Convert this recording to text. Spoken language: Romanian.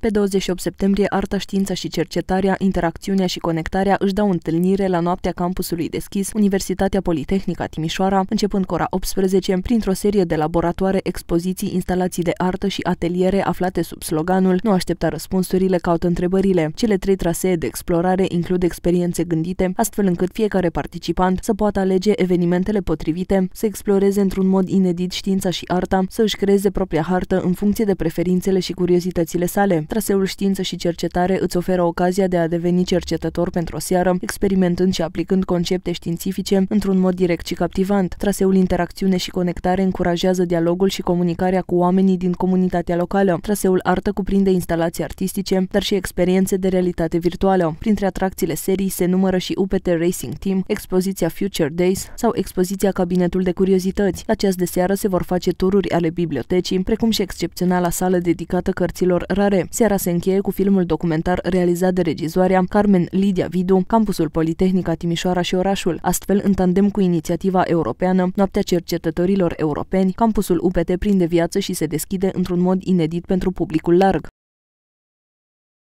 Pe 28 septembrie, Arta, Știința și Cercetarea, Interacțiunea și Conectarea își dau întâlnire la noaptea campusului deschis Universitatea Politehnică Timișoara, începând cu ora 18, printr-o serie de laboratoare, expoziții, instalații de artă și ateliere aflate sub sloganul Nu aștepta răspunsurile, caută întrebările. Cele trei trasee de explorare includ experiențe gândite, astfel încât fiecare participant să poată alege evenimentele potrivite, să exploreze într-un mod inedit știința și arta, să își creeze propria hartă în funcție de preferințele și curiozitățile sale traseul știință și cercetare îți oferă ocazia de a deveni cercetător pentru o seară, experimentând și aplicând concepte științifice într-un mod direct și captivant. Traseul interacțiune și conectare încurajează dialogul și comunicarea cu oamenii din comunitatea locală. Traseul artă cuprinde instalații artistice, dar și experiențe de realitate virtuală. Printre atracțiile serii se numără și UPT Racing Team, expoziția Future Days sau expoziția Cabinetul de Curiozități. La de seară se vor face tururi ale bibliotecii, precum și excepționala sală dedicată cărților rare. Seara se încheie cu filmul documentar realizat de regizoarea Carmen Lidia Vidu, Campusul Politehnica Timișoara și Orașul. Astfel, în tandem cu inițiativa europeană, Noaptea Cercetătorilor Europeni, Campusul UPT prinde viață și se deschide într-un mod inedit pentru publicul larg.